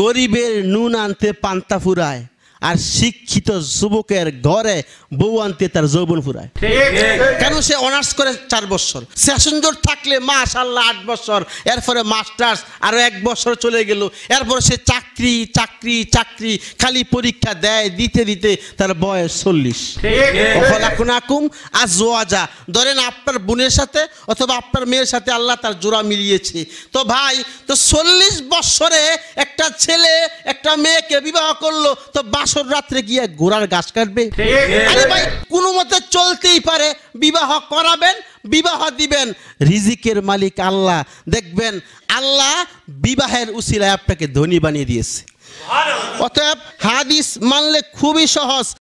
গরিবের নুন আনতে পান্তা ফুরায় আর শিক্ষিত যুবকের ঘরে বউ আনতে তার যৌবন ফুরায় কেন সে অনার্স করে চার বছর সেশন থাকলে মাস আল্লাহ আট বছর এরপরে মাস্টার্স আরো এক বছর চলে গেল এরপরে সে চাক চাকরি চাকরি চাকরি খালি পরীক্ষা দেয় দিতে দিতে তার বয়স চল্লিশ ধরেন আপনার বোনের সাথে অথবা আপনার মেয়ের সাথে আল্লাহ তার জোড়া মিলিয়েছে তো ভাই তো চল্লিশ বৎসরে একটা ছেলে একটা মেয়েকে বিবাহ করলো তো বাসর রাত্রে গিয়ে ঘোড়ার গাছ কাটবে আরে ভাই কোনো মতে চলতেই পারে বিবাহ করাবেন বিবাহ দিবেন রিজিকের মালিক আল্লাহ দেখবেন আল্লাহ বিবাহের উসিলায় আপনাকে ধনী বানিয়ে দিয়েছে অতএব হাদিস মানলে খুবই সহজ